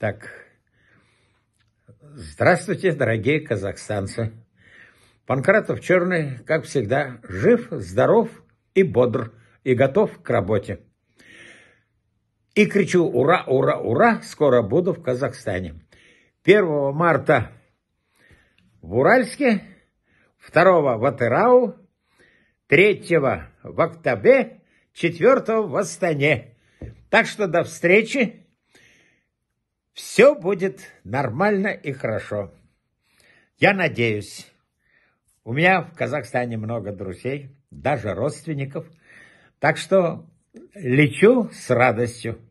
Так, здравствуйте, дорогие казахстанцы. Панкратов Черный, как всегда, жив, здоров и бодр, и готов к работе. И кричу «Ура, ура, ура!» Скоро буду в Казахстане. 1 марта в Уральске, 2 в Атырау, 3 в Октябре, 4 в Астане. Так что до встречи все будет нормально и хорошо. Я надеюсь. У меня в Казахстане много друзей, даже родственников. Так что лечу с радостью.